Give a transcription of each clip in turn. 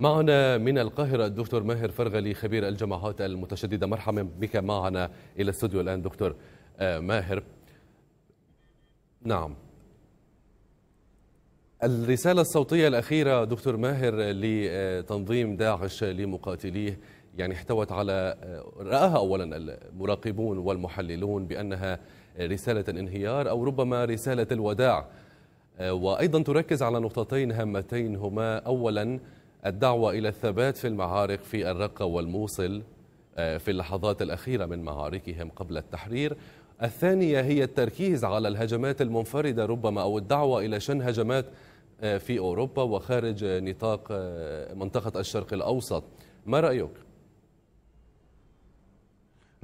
معنا من القاهرة الدكتور ماهر فرغلي خبير الجماعات المتشددة مرحبا بك معنا إلى الاستوديو الآن دكتور آه، ماهر نعم الرسالة الصوتية الأخيرة دكتور ماهر لتنظيم داعش لمقاتليه يعني احتوت على آه، رآها أولا المراقبون والمحللون بأنها رسالة انهيار أو ربما رسالة الوداع آه، وأيضا تركز على نقطتين هامتين هما أولا الدعوة إلى الثبات في المعارك في الرقة والموصل آه، في اللحظات الأخيرة من معاركهم قبل التحرير الثانية هي التركيز على الهجمات المنفردة ربما أو الدعوة إلى شن هجمات آه، في أوروبا وخارج نطاق آه، منطقة الشرق الأوسط ما رأيك؟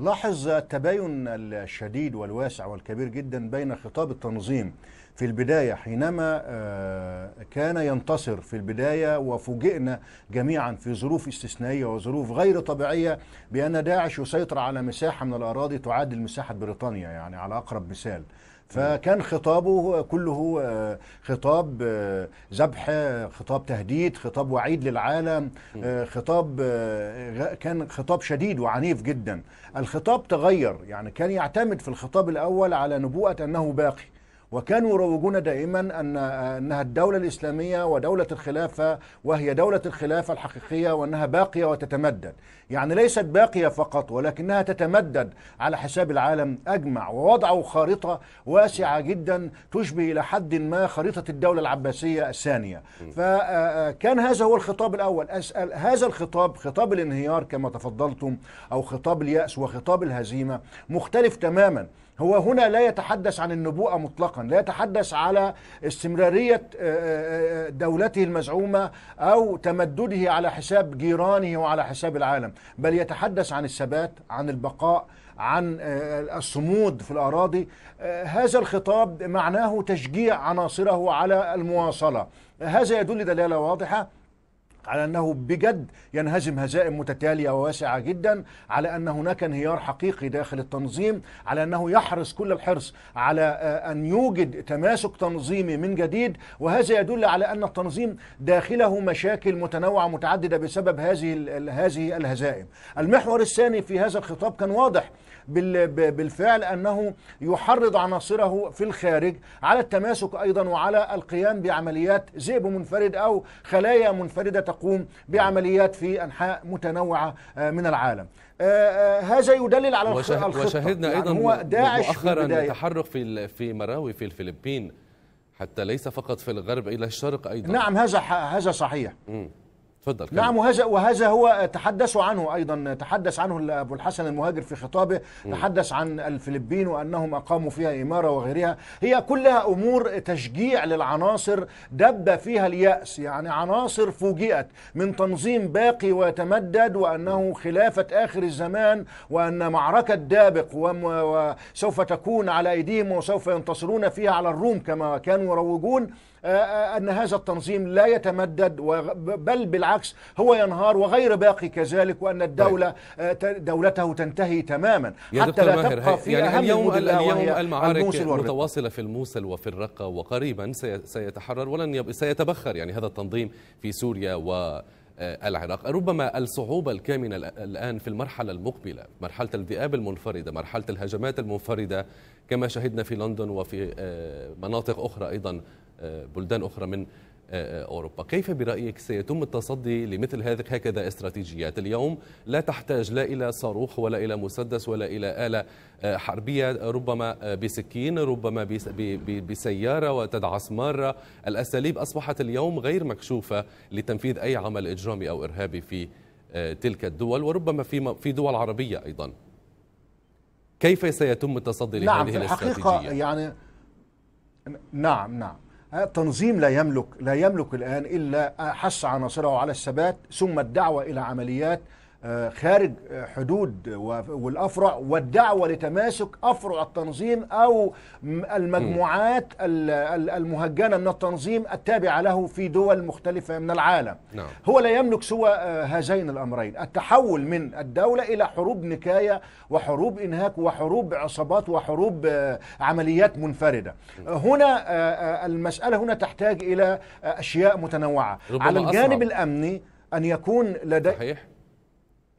لاحظ التباين الشديد والواسع والكبير جدا بين خطاب التنظيم في البداية حينما آه، كان ينتصر في البداية وفوجئنا جميعا في ظروف استثنائية وظروف غير طبيعية بأن داعش يسيطر على مساحة من الأراضي تعادل مساحة بريطانيا يعني على أقرب مثال فكان خطابه كله آه، خطاب آه، ذبح آه، خطاب تهديد خطاب وعيد للعالم خطاب كان خطاب شديد وعنيف جدا الخطاب تغير يعني كان يعتمد في الخطاب الأول على نبوءة أنه باقي وكانوا يروجون دائما أن أنها الدولة الإسلامية ودولة الخلافة وهي دولة الخلافة الحقيقية وأنها باقية وتتمدد يعني ليست باقية فقط ولكنها تتمدد على حساب العالم أجمع ووضعوا خارطة واسعة جدا تشبه إلى حد ما خريطة الدولة العباسية الثانية فكان آه، آه، هذا هو الخطاب الأول أسأل هذا الخطاب خطاب الانهيار كما تفضلتم أو خطاب اليأس وخطاب الهزيمة مختلف تماما هو هنا لا يتحدث عن النبوءة مطلقا لا يتحدث على استمرارية آه، آه، آه، دولته المزعومة أو تمدده على حساب جيرانه وعلى حساب العالم بل يتحدث عن الثبات عن البقاء عن الصمود في الأراضي هذا الخطاب معناه تشجيع عناصره على المواصلة هذا يدل دلالة واضحة على انه بجد ينهزم هزائم متتاليه وواسعه جدا على ان هناك انهيار حقيقي داخل التنظيم على انه يحرص كل الحرص على آه، ان يوجد تماسك تنظيمي من جديد وهذا يدل على ان التنظيم داخله مشاكل متنوعه متعدده بسبب هذه هذه الهزائم المحور الثاني في هذا الخطاب كان واضح بالفعل انه يحرض عناصره في الخارج على التماسك ايضا وعلى القيام بعمليات ذئب منفرد او خلايا منفرده تقوم بعمليات في أنحاء متنوعة آه، من العالم آه، آه، هذا يدلل على وشه الخطة وشهدنا يعني أيضا يعني هو داعش مؤخرا تحرك في, في مراوي في الفلبين حتى ليس فقط في الغرب إلى الشرق أيضا نعم هذا هذا صحيح م. تفضل نعم وهذا وهذا هو تحدثوا عنه ايضا تحدث عنه ابو الحسن المهاجر في خطابه م. تحدث عن الفلبين وانهم اقاموا فيها اماره وغيرها هي كلها امور تشجيع للعناصر دب فيها الياس يعني عناصر فوجئت من تنظيم باقي ويتمدد وانه خلافه اخر الزمان وان معركه دابق وسوف تكون على ايديهم وسوف ينتصرون فيها على الروم كما كانوا يروجون آه، آه، أن هذا التنظيم لا يتمدد بل بالعكس هو ينهار وغير باقي كذلك وأن الدولة طيب. آه، دولته تنتهي تماما يا حتى لا ماهر تبقى في يعني اليوم, اليوم المعارك متواصلة في الموصل وفي الرقة وقريبا سيتحرر ولن يب... سيتبخر يعني هذا التنظيم في سوريا و آه، العراق ربما الصعوبة الكامنة الآن في المرحلة المقبلة مرحلة الذئاب المنفردة مرحلة الهجمات المنفردة كما شهدنا في لندن وفي آه، مناطق أخرى أيضا آه، بلدان أخرى من أوروبا كيف برأيك سيتم التصدي لمثل هكذا استراتيجيات اليوم لا تحتاج لا إلى صاروخ ولا إلى مسدس ولا إلى آلة آه، حربية ربما آه، بسكين ربما بسيارة وتدعس ماره، الأساليب أصبحت اليوم غير مكشوفة لتنفيذ أي عمل إجرامي أو إرهابي في آه، تلك الدول وربما في في دول عربية أيضا كيف سيتم التصدي لهذه نعم في الحقيقة يعني نعم نعم التنظيم لا يملك لا يملك الآن إلا حث عناصره على الثبات ثم الدعوة إلى عمليات آه، خارج آه، حدود والافرع والدعوه لتماسك افرع التنظيم او المجموعات المهجنه من التنظيم التابعه له في دول مختلفه من العالم. نعم. هو لا يملك سوى آه، هذين الامرين، التحول من الدوله الى حروب نكايه وحروب انهاك وحروب عصابات وحروب عمليات منفرده. هنا المساله هنا تحتاج الى اشياء متنوعه. على الجانب أصعب. الامني ان يكون لدي صحيح.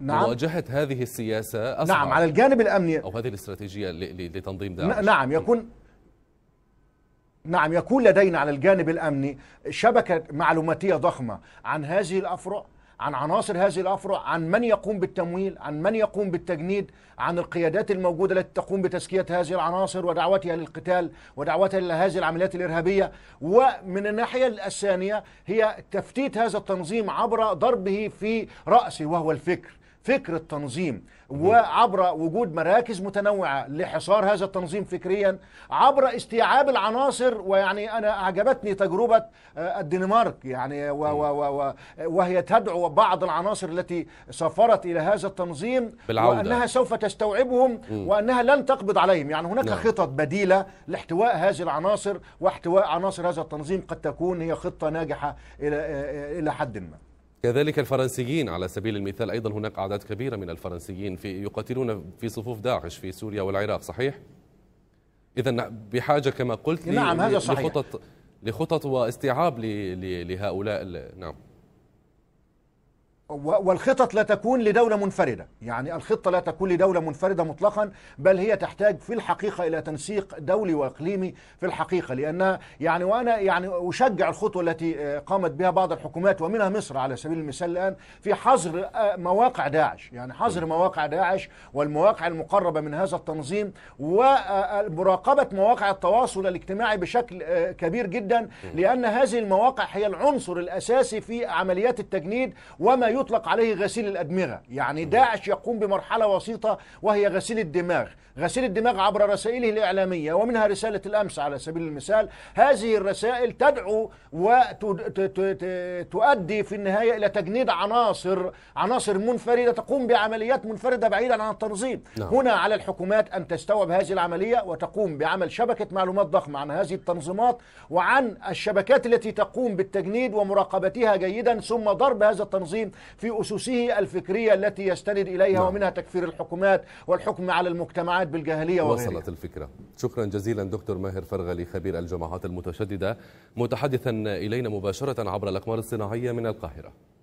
نعم مواجهة هذه السياسة أصعب نعم على الجانب الأمني أو هذه الاستراتيجية لتنظيم داعش نعم يكون نعم يكون لدينا على الجانب الأمني شبكة معلوماتية ضخمة عن هذه الأفرع عن عناصر هذه الافرع عن من يقوم بالتمويل عن من يقوم بالتجنيد عن القيادات الموجوده التي تقوم بتزكيه هذه العناصر ودعوتها للقتال ودعوتها لهذه العمليات الارهابيه ومن الناحيه الثانيه هي تفتيت هذا التنظيم عبر ضربه في راسه وهو الفكر فكر التنظيم وعبر وجود مراكز متنوعة لحصار هذا التنظيم فكريا عبر استيعاب العناصر ويعني أنا أعجبتني تجربة آه، الدنمارك يعني و و و و وهي تدعو بعض العناصر التي سافرت إلى هذا التنظيم بالعودة. وأنها سوف تستوعبهم وأنها لن تقبض عليهم يعني هناك نعم. خطط بديلة لاحتواء هذه العناصر واحتواء عناصر هذا التنظيم قد تكون هي خطة ناجحة إلى آه، آه، إلى حد ما كذلك الفرنسيين على سبيل المثال أيضا هناك أعداد كبيرة من الفرنسيين في يقاتلون في صفوف داعش في سوريا والعراق صحيح؟ إذا بحاجة كما قلت نعم هذا صحيح لخطط لخطط واستيعاب لهؤلاء نعم والخطط لا تكون لدولة منفردة يعني الخطة لا تكون لدولة منفردة مطلقا بل هي تحتاج في الحقيقة إلى تنسيق دولي وإقليمي في الحقيقة لأنها يعني وأنا يعني أشجع الخطوة التي آه، قامت بها بعض الحكومات ومنها مصر على سبيل المثال الآن في حظر آه، مواقع داعش يعني حظر مواقع داعش والمواقع المقربة من هذا التنظيم ومراقبة آه، مواقع التواصل الاجتماعي بشكل كبير جدا لأن هذه المواقع هي العنصر الأساسي في عمليات التجنيد وما يطلق عليه غسيل الأدمغة يعني داعش يقوم بمرحلة وسيطة وهي غسيل الدماغ غسيل الدماغ عبر رسائله الإعلامية ومنها رسالة الأمس على سبيل المثال هذه الرسائل تدعو وتؤدي في النهاية إلى تجنيد عناصر عناصر منفردة تقوم بعمليات منفردة بعيدا عن التنظيم نعم. هنا على الحكومات أن تستوعب هذه العملية وتقوم بعمل شبكة معلومات ضخمة عن هذه التنظيمات وعن الشبكات التي تقوم بالتجنيد ومراقبتها جيدا ثم ضرب هذا التنظيم في أسسه الفكرية التي يستند إليها نعم. ومنها تكفير الحكومات والحكم على المجتمعات بالجاهلية وغيرها وصلت الفكرة شكرا جزيلا دكتور ماهر فرغلي خبير الجماعات المتشددة متحدثا إلينا مباشرة عبر الأقمار الصناعية من القاهرة